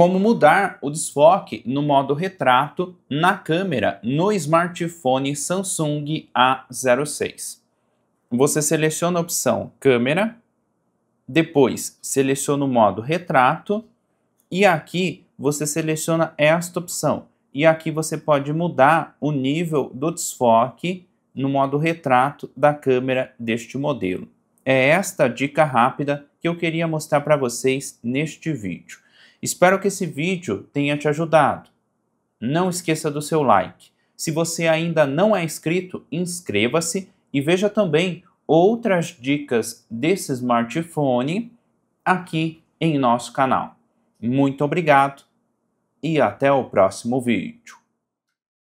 como mudar o desfoque no modo retrato na câmera no smartphone Samsung A06. Você seleciona a opção câmera, depois seleciona o modo retrato e aqui você seleciona esta opção. E aqui você pode mudar o nível do desfoque no modo retrato da câmera deste modelo. É esta dica rápida que eu queria mostrar para vocês neste vídeo. Espero que esse vídeo tenha te ajudado. Não esqueça do seu like. Se você ainda não é inscrito, inscreva-se e veja também outras dicas desse smartphone aqui em nosso canal. Muito obrigado e até o próximo vídeo.